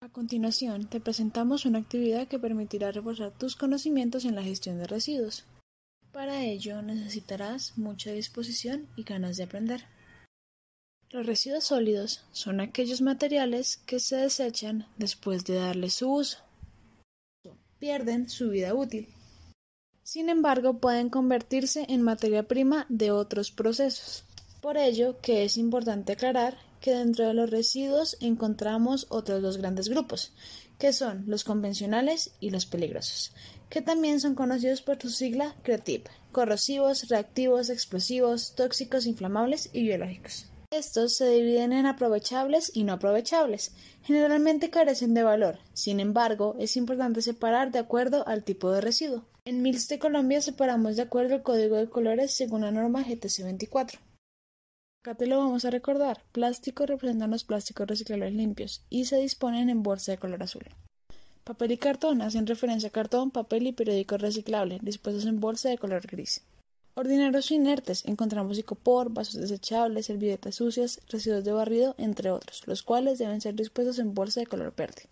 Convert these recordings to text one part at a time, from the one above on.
A continuación, te presentamos una actividad que permitirá reforzar tus conocimientos en la gestión de residuos. Para ello necesitarás mucha disposición y ganas de aprender. Los residuos sólidos son aquellos materiales que se desechan después de darle su uso. Pierden su vida útil. Sin embargo, pueden convertirse en materia prima de otros procesos. Por ello que es importante aclarar que dentro de los residuos encontramos otros dos grandes grupos, que son los convencionales y los peligrosos, que también son conocidos por su sigla CREATIP, corrosivos, reactivos, explosivos, tóxicos, inflamables y biológicos. Estos se dividen en aprovechables y no aprovechables. Generalmente carecen de valor, sin embargo, es importante separar de acuerdo al tipo de residuo. En MILS de Colombia separamos de acuerdo al código de colores según la norma GTC 24. Acá lo vamos a recordar. Plástico representan los plásticos reciclables limpios y se disponen en bolsa de color azul. Papel y cartón hacen referencia a cartón, papel y periódico reciclable, dispuestos en bolsa de color gris. Ordinarios inertes encontramos icopor, vasos desechables, servilletas sucias, residuos de barrido, entre otros, los cuales deben ser dispuestos en bolsa de color verde.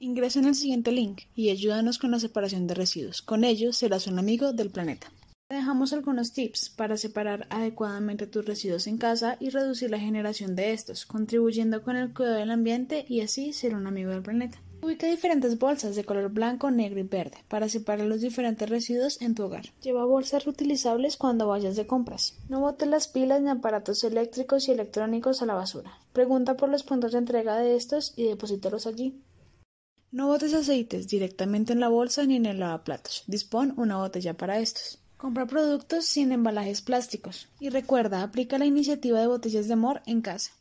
Ingresa en el siguiente link y ayúdanos con la separación de residuos. Con ello serás un amigo del planeta. Te dejamos algunos tips para separar adecuadamente tus residuos en casa y reducir la generación de estos, contribuyendo con el cuidado del ambiente y así ser un amigo del planeta. Ubica diferentes bolsas de color blanco, negro y verde para separar los diferentes residuos en tu hogar. Lleva bolsas reutilizables cuando vayas de compras. No botes las pilas ni aparatos eléctricos y electrónicos a la basura. Pregunta por los puntos de entrega de estos y deposítalos allí. No botes aceites directamente en la bolsa ni en el lavaplatos. Dispón una botella para estos. Compra productos sin embalajes plásticos y recuerda, aplica la iniciativa de botellas de amor en casa.